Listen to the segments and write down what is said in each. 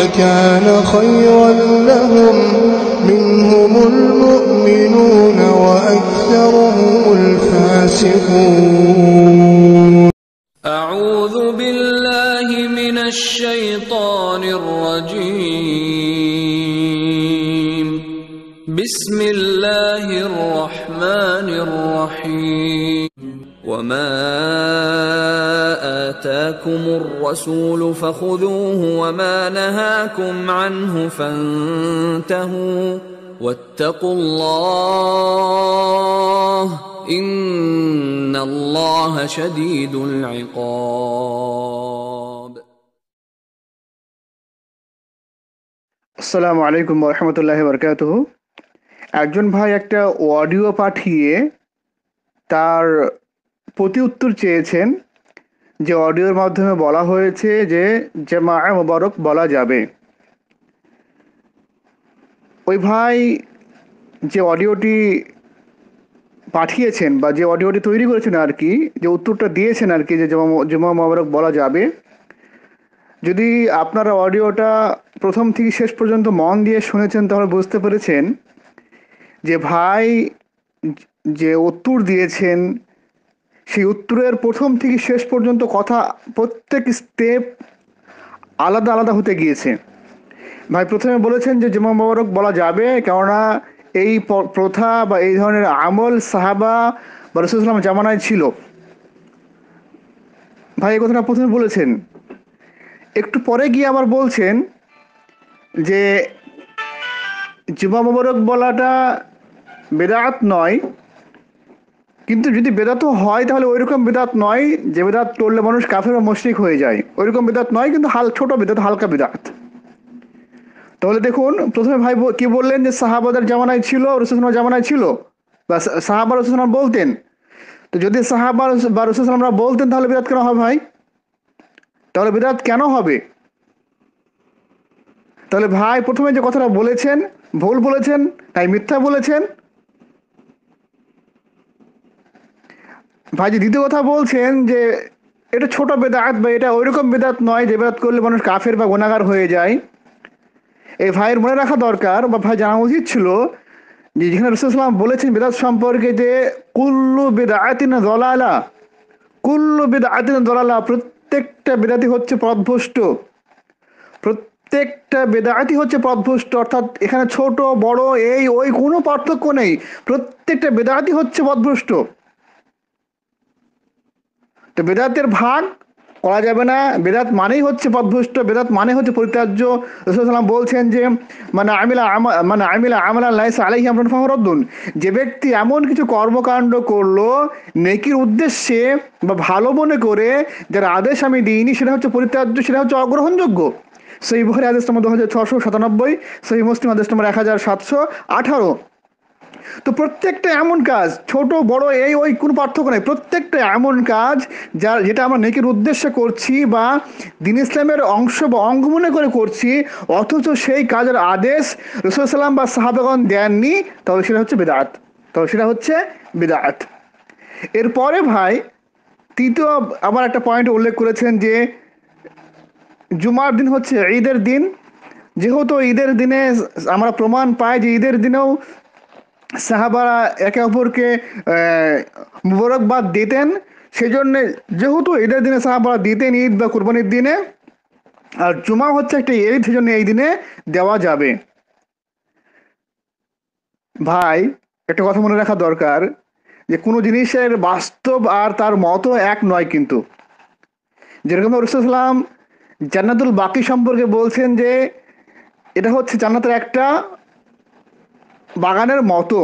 لكان خيرا لهم منهم المؤمنون وأكثرهم الفاسقون أعوذ بالله من الشيطان الرجيم بسم الله الرحمن الرحيم وما آتاكم الرسول فخذوه وما نهاكم عنه فانتهوا واتقوا الله إن الله شديد العقاب আসসালামু আলাইকুম রহমতুল্লাহ বরকাতুহ একজন ভাই একটা অডিও পাঠিয়ে তার প্রতি উত্তর চেয়েছেন যে অডিওর মাধ্যমে বলা হয়েছে যে জামা মোবারক বলা যাবে ওই ভাই যে অডিওটি পাঠিয়েছেন বা যে অডিওটি তৈরি করেছেন আর কি যে উত্তরটা দিয়েছেন আর কি যে জমা জমা মোবারক বলা যাবে যদি আপনারা অডিওটা প্রথম থেকে শেষ পর্যন্ত মন দিয়ে শুনেছেন তাহলে বুঝতে পেরেছেন যে ভাই যে উত্তর দিয়েছেন সেই উত্তরের প্রথম থেকে শেষ পর্যন্ত কথা প্রত্যেক স্টেপ আলাদা আলাদা হতে গিয়েছে ভাই প্রথমে বলেছেন যে জুমা মোবারক বলা যাবে কেননা এই প্রথা বা এই ধরনের আমল সাহাবা বা রসুলাম জামানায় ছিল ভাই এই কথাটা প্রথমে বলেছেন একটু পরে গিয়ে আবার বলছেন যে জুমা মোবারক বলাটা বেদাত নয় কিন্তু যদি বেদাত হয় তাহলে ওইরকম বেদাত নয় যে বেদাত করলে মানুষ কাফের বা মুশরিক হয়ে যায় ওইরকম বেদাত নয় কিন্তু হাল ছোট বেদাত হালকা বেদাত তাহলে দেখুন প্রথমে ভাই কি বললেন যে সাহাবাদের জামানায় ছিল রসুলামের জামানায় ছিল বা সাহাবা রসুলাম বলতেন তো যদি সাহাবা বা রসুলামরা বলতেন তাহলে বিরাত কেন হবে ভাই তাহলে বিরাত কেন হবে তাহলে ভাই প্রথমে যে কথাটা বলেছেন ভুল বলেছেন তাই মিথ্যা বলেছেন ভাইজি দ্বিতীয় কথা বলছেন যে এটা ছোট বেদাত বা এটা ওইরকম বেদাত নয় যে বেদাত করলে মানুষ কাফের বা গোনাগার হয়ে যায় এই ভাইয়ের মনে রাখা দরকার বা ভাই জানা উচিত ছিল যে যেখানে রসুলাম বলেছেন বেদাত সম্পর্কে যে কুল্লু বেদা আতিনা দলালা কুল্লু বেদা আতিনা দলালা প্রত্যেকটা বেদাতি হচ্ছে পদভুষ্ট প্রত্যেকটা বেদাতি হচ্ছে পদভুষ্ট অর্থাৎ এখানে ছোট বড় এই ওই কোনো পার্থক্য নেই প্রত্যেকটা বেদায়াতি হচ্ছে পদভুষ্ট তো বেদাতের ভাগ করা যাবে না বেদাত মানেই হচ্ছে পদভুষ্ট বেদাত মানে হচ্ছে পরিত্যাজ্য রসুলাম বলছেন যে মানে আমিলা মানে আমিলা আমলা লাইস আলাইহি আমরান ফাহরদ্দুন যে ব্যক্তি এমন কিছু কর্মকাণ্ড করলো নেকির উদ্দেশ্যে বা ভালো মনে করে যার আদেশ আমি দিইনি সেটা হচ্ছে পরিত্যাজ্য সেটা হচ্ছে অগ্রহণযোগ্য সেই বহরে আদেশ নম্বর দু হাজার ছশো সাতানব্বই সেই মুসলিম আদেশ নম্বর এক হাজার সাতশো আঠারো তো প্রত্যেকটা এমন কাজ ছোট বড় এই ওই কোনো পার্থক্য নেই প্রত্যেকটা এমন কাজ যা যেটা আমরা নেকির উদ্দেশ্যে করছি বা দিন ইসলামের অংশ বা অঙ্গ মনে করে করছি অথচ সেই কাজের আদেশ রসুল সাল্লাম বা সাহাবেগন দেননি তবে সেটা হচ্ছে বেদাত তবে সেটা হচ্ছে বেদাত এরপরে ভাই তৃতীয় আবার একটা পয়েন্ট উল্লেখ করেছেন যে জুমার দিন হচ্ছে ঈদের দিন যেহেতু ঈদের দিনে আমরা প্রমাণ পাই যে ঈদের দিনেও সাহাবারা একে অপরকে মুবারকবাদ দিতেন সেজন্য যেহেতু ঈদের দিনে সাহাবারা দিতেন ঈদ বা কুরবানির দিনে আর জুমা হচ্ছে একটা ঈদ সেজন্য এই দিনে দেওয়া যাবে ভাই একটা কথা মনে রাখা দরকার যে কোনো জিনিসের বাস্তব আর তার মতো এক নয় কিন্তু যেরকম রসুলাম জান্নাতুল বাকি সম্পর্কে বলছেন যে এটা হচ্ছে জান্নাতের একটা বাগানের মতো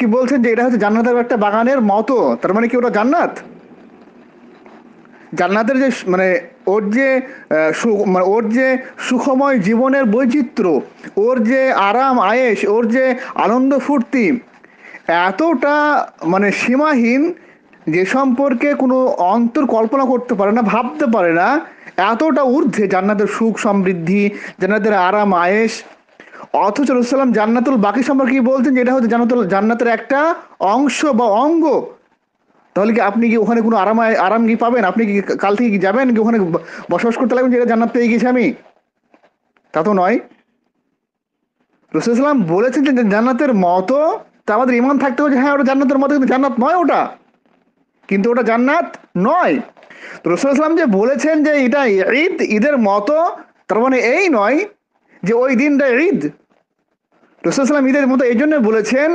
কি বলছেন যে এটা হচ্ছে জান্নাতের একটা বাগানের মতো তার মানে কি ওটা জান্নাত জান্নাতের যে মানে ওর যে মানে ওর যে সুখময় জীবনের বৈচিত্র্য ওর যে আরাম আয়েস ওর যে আনন্দ ফুর্তি এতটা মানে সীমাহীন যে সম্পর্কে কোনো অন্তর কল্পনা করতে পারে না ভাবতে পারে না এতটা ঊর্ধ্বে জান্নাতের সুখ সমৃদ্ধি জান্নাতের আরাম আয়েস অথচ রসুলাম জান্নাতুল বাকি সম্পর্কে বলছেন এটা হচ্ছে জান্নাতুল জান্নাতের একটা অংশ বা অঙ্গ তাহলে কি আপনি কি ওখানে কোনো আরাম আরাম কি পাবেন আপনি কি কাল থেকে কি যাবেন কি ওখানে বসবাস করতে লাগবেন যে এটা জান্নাত পেয়ে গেছি আমি তা তো নয় রসুলাম বলেছেন যে জান্নাতের মতো তা আমাদের ইমান থাকতে হবে হ্যাঁ ওটা জান্নাতের মতো কিন্তু জান্নাত নয় ওটা কিন্তু ওটা জান্নাত নয় রসুল ইসলাম যে বলেছেন যে এটা ঈদ ঈদের মতো তার মানে এই নয় যে ওই দিনটা ঈদ রসুলাম ঈদের মতো এই জন্য বলেছেন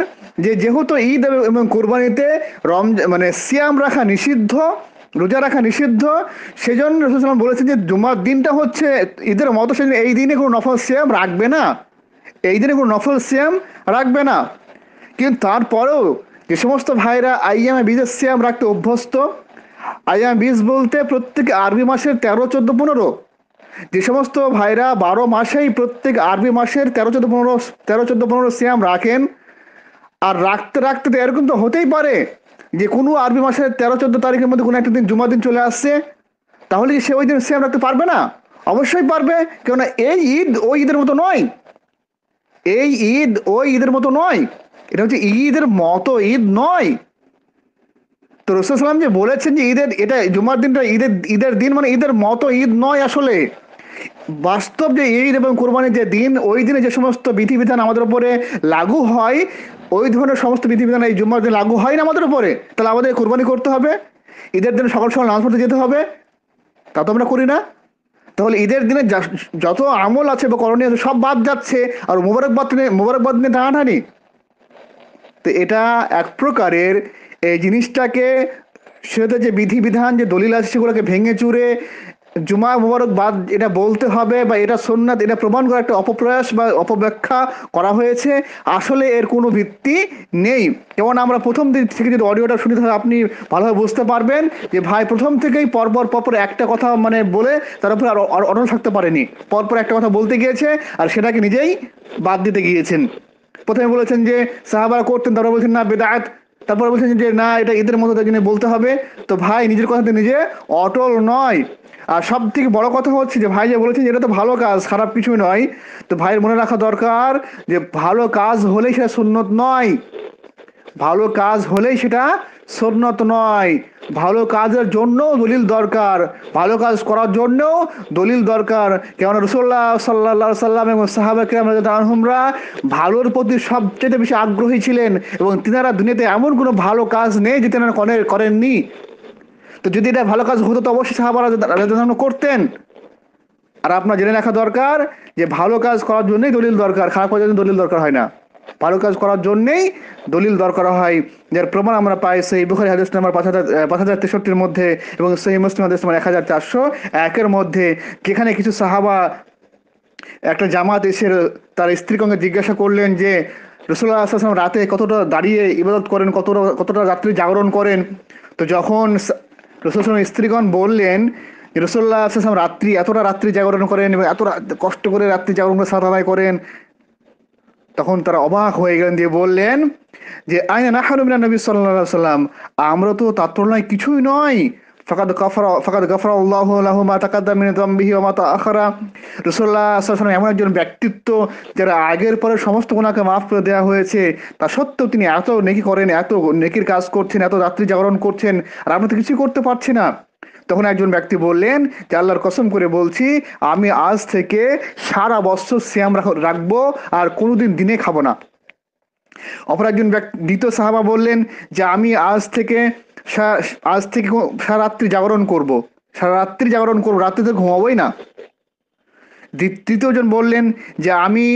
যে যেহেতু ঈদ এবং কোরবানিতে রম মানে সিয়াম রাখা নিষিদ্ধ রোজা রাখা নিষিদ্ধ সেজন্য রসুলাম বলেছেন যে জুমার দিনটা হচ্ছে ঈদের মতো সেজন্য এই দিনে কোনো নফল সিয়াম রাখবে না এই দিনে কোনো নফল সিয়াম রাখবে না কিন্তু তারপরেও যে সমস্ত ভাইরা আইয়ামে বীজের সিয়াম রাখতে অভ্যস্ত আইয়াম বীজ বলতে প্রত্যেকে আরবি মাসের তেরো চোদ্দো পনেরো যে সমস্ত ভাইরা বারো মাসেই প্রত্যেক আরবি মাসের তেরো চোদ্দ পনেরো তেরো চোদ্দ পনেরো সিয়াম রাখেন আর রাখতে রাখতে তো এরকম তো হতেই পারে যে কোনো আরবি মাসের তেরো চোদ্দ তারিখের মধ্যে কোনো একটা দিন জুমার দিন চলে আসছে তাহলে কি সে ওই দিন সিয়াম রাখতে পারবে না অবশ্যই পারবে কেননা এই ঈদ ওই ঈদের মতো নয় এই ঈদ ওই ঈদের মতো নয় এটা হচ্ছে ঈদের মতো ঈদ নয় তো রসুল সালাম যে বলেছেন যে ঈদের এটা জুমার দিনটা ঈদের ঈদের দিন মানে ঈদের মতো ঈদ নয় আসলে বাস্তব যে ঈদ এবং কোরবানির যে দিন ওই দিনে যে সমস্ত বিধিবিধান আমাদের উপরে লাগু হয় ওই ধরনের সমস্ত বিধিবিধান এই জুম্মার দিন লাগু হয় না আমাদের উপরে তাহলে আমাদের কোরবানি করতে হবে ঈদের দিন সকাল সকাল নামাজ পড়তে যেতে হবে তা তো আমরা করি না তাহলে ঈদের দিনে যত আমল আছে বা করণীয় সব বাদ যাচ্ছে আর মোবারকবাদ নিয়ে মোবারকবাদ নিয়ে টানাটানি তো এটা এক প্রকারের এই জিনিসটাকে সেটা যে বিধিবিধান যে দলিল আছে সেগুলোকে ভেঙে চুরে জুমা বাদ এটা বলতে হবে বা এটা সোননাথ এটা প্রমাণ করা একটা অপপ্রয়াস বা অপব্যাখ্যা করা হয়েছে আসলে এর কোনো ভিত্তি নেই যেমন আমরা প্রথম দিক থেকে যদি অডিওটা শুনি তাহলে আপনি ভালোভাবে বুঝতে পারবেন যে ভাই প্রথম থেকেই পরপর পরপর একটা কথা মানে বলে তার উপরে আর অটল থাকতে পারেনি পরপর একটা কথা বলতে গিয়েছে আর সেটাকে নিজেই বাদ দিতে গিয়েছেন প্রথমে বলেছেন যে সাহাবারা করতেন তারা বলছেন না বেদায়াত তারপর বলছেন যে না এটা এদের মতো তাকে বলতে হবে তো ভাই নিজের কথাতে নিজে অটল নয় আর সব থেকে বড় কথা হচ্ছে যে ভাই যে বলেছেন এটা তো ভালো কাজ খারাপ কিছুই নয় তো ভাইয়ের মনে রাখা দরকার যে ভালো কাজ হলেই সেটা সুন্নত নয় ভালো কাজ হলেই সেটা সন্ন্যত নয় ভালো কাজের জন্য দলিল দরকার ভালো কাজ করার জন্য দলিল দরকার কেমন রসোল্লা সাল্লা সাল্লাম এবং সাহাবাকে আমরা ভালোর প্রতি সবচেয়ে বেশি আগ্রহী ছিলেন এবং তিনারা দুনিয়াতে এমন কোনো ভালো কাজ নেই যে তেনারা করেননি তো যদি এটা ভালো কাজ হতো তো অবশ্যই সাহাবারা করতেন আর আপনার জেনে রাখা দরকার যে ভালো কাজ করার জন্যই দলিল দরকার খারাপ করার জন্য দলিল দরকার হয় না পারো কাজ করার জন্যেই দলিল দরকার হয় যার প্রমাণ আমরা পাই সেই বুখারি হাদিস নাম্বার পাঁচ হাজার পাঁচ হাজার তেষট্টির মধ্যে এবং সেই মুসলিম হাদিস নাম্বার এক হাজার চারশো একের মধ্যে যেখানে কিছু সাহাবা একটা জামাত এসে তার স্ত্রীকে জিজ্ঞাসা করলেন যে রসুল্লাহ আসলাম রাতে কতটা দাঁড়িয়ে ইবাদত করেন কতটা কতটা রাত্রি জাগরণ করেন তো যখন রসুল স্ত্রীগণ বললেন রসুল্লাহ আসলাম রাত্রি এতটা রাত্রি জাগরণ করেন এবং এত কষ্ট করে রাত্রি জাগরণ করে সাদাদাই করেন তখন তারা অবাক হয়ে গেলেন দিয়ে বললেন যে আইনা নাহারুমিনা নবী সাল্লা সাল্লাম আমরা তো তার তুলনায় কিছুই নয় ফাকাদ কফর ফাকাদ গফর আল্লাহ আল্লাহ মা তাকাদ্দা মিন দম্বিহি ওয়া মা তাআখারা রাসূলুল্লাহ সাল্লাল্লাহু এমন একজন ব্যক্তিত্ব যারা আগের পরে সমস্ত ওনাকে মাফ করে দেওয়া হয়েছে তা সত্ত্বেও তিনি এত নেকি করেন এত নেকির কাজ করছেন এত রাত্রি জাগরণ করছেন আর আমরা তো কিছুই করতে পারছি না তখন একজন ব্যক্তি বললেন যে আল্লাহর কসম করে বলছি আমি আজ থেকে সারা বছর শ্যাম রাখবো আর কোনোদিন দিনে খাবো না অপর একজন ব্যক্তি দ্বিতীয় সাহাবা বললেন যে আমি আজ থেকে আজ থেকে সারা রাত্রি জাগরণ করব সারা রাত্রি জাগরণ করবো তো ঘুমাবোই না তৃতীয়জন বললেন যে আমি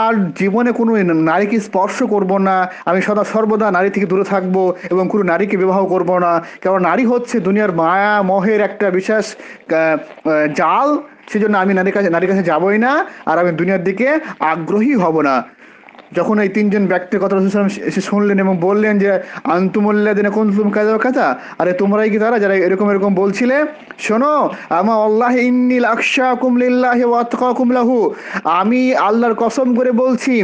আর জীবনে কোনো নারীকে স্পর্শ করব না আমি সদা সর্বদা নারী থেকে দূরে থাকব এবং কোনো নারীকে বিবাহ করব না কারণ নারী হচ্ছে দুনিয়ার মায়া মহের একটা বিশেষ জাল সেজন্য আমি নারীর কাছে নারীর কাছে যাবই না আর আমি দুনিয়ার দিকে আগ্রহী হব না যখন এই তিনজন ব্যক্তির কথা রসুল এসে শুনলেন এবং বললেন যে আন্তুমল্লা দিনে কোন তুম কাজা কথা আরে তোমরাই কি তারা যারা এরকম এরকম বলছিলে শোনো আমা আল্লাহ ইন্নিল আকশা কুমলিল্লাহ কুমলাহু আমি আল্লাহর কসম করে বলছি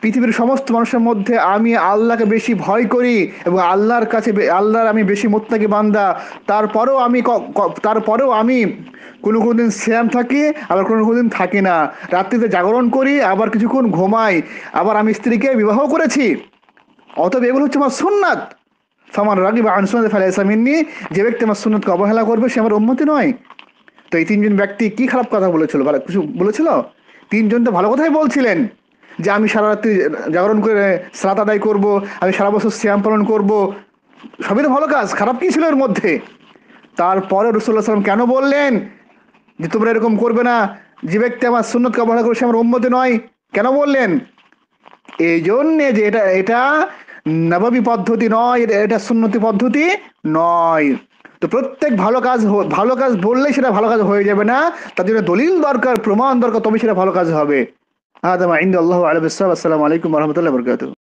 পৃথিবীর সমস্ত মানুষের মধ্যে আমি আল্লাহকে বেশি ভয় করি এবং আল্লাহর কাছে আল্লাহর আমি বেশি মোত্তাকি বান্দা তারপরেও আমি তারপরেও আমি কোনো কোনো দিন শ্যাম থাকি আবার কোনো কোনো দিন থাকি না রাত্রিতে জাগরণ করি আবার কিছুক্ষণ ঘুমাই আবার আমি আমি স্ত্রীকে বিবাহ করেছি অতএব এগুলো হচ্ছে আমার সুন্নাত সমান রাগি বা আনসুনাদ ফেলে ইসলামিনী যে ব্যক্তি আমার সুন্নাতকে অবহেলা করবে সে আমার উন্মতি নয় তো এই তিনজন ব্যক্তি কি খারাপ কথা বলেছিল ভালো কিছু বলেছিল তিনজন তো ভালো কথাই বলছিলেন যে আমি সারা রাত্রি জাগরণ করে শ্রাত আদায় করবো আমি সারা বছর শ্যাম পালন করবো সবই তো ভালো কাজ খারাপ কি ছিল এর মধ্যে তারপরে রসুল্লাহ সাল্লাম কেন বললেন যে তোমরা এরকম করবে না যে ব্যক্তি আমার সুন্নতকে অবহেলা করে সে আমার উন্মতি নয় কেন বললেন এই জন্যে যে এটা এটা নবাবী পদ্ধতি নয় এটা সুন্নতি পদ্ধতি নয় তো প্রত্যেক ভালো কাজ ভালো কাজ বললে সেটা ভালো কাজ হয়ে যাবে না তার জন্য দলিল দরকার প্রমাণ দরকার তবে সেটা ভালো কাজ হবে আদামা ইন্দ আল্লাহ আলবিসাম আসসালামু আলাইকুম রহমতুল্লাহ বরকাত